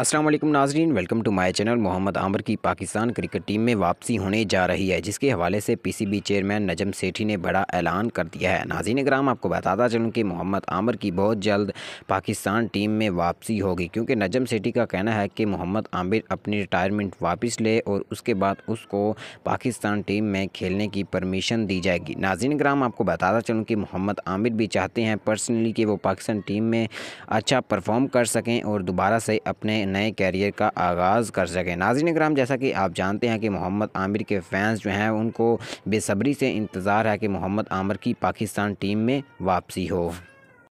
असलम नाजरीन welcome to my channel Mohammad Amir की Pakistan cricket team में वापसी होने जा रही है जिसके हवाले से पीसीबी चेयरमैन नजम सेठी ने बड़ा ऐलान कर दिया है नाजीन ग्राम आपको बताता चलूँ कि मोहम्मद आमर की बहुत जल्द पाकिस्तान टीम में वापसी होगी क्योंकि नजम सेठी का कहना है कि मोहम्मद आमिर अपनी रिटायरमेंट वापस ले और उसके बाद उसको पाकिस्तान टीम में खेलने की परमिशन दी जाएगी नाजीन ग्राम आपको बताता चलूँ कि मोहम्मद आमिर भी चाहते हैं पर्सनली कि वो पाकिस्तान टीम में अच्छा परफॉर्म कर सकें और दोबारा से अपने नए कैरियर का आगाज़ कर सकें नाजिन कराम जैसा कि आप जानते हैं कि मोहम्मद आमिर के फैंस जो हैं उनको बेसब्री से इंतज़ार है कि मोहम्मद आमिर की पाकिस्तान टीम में वापसी हो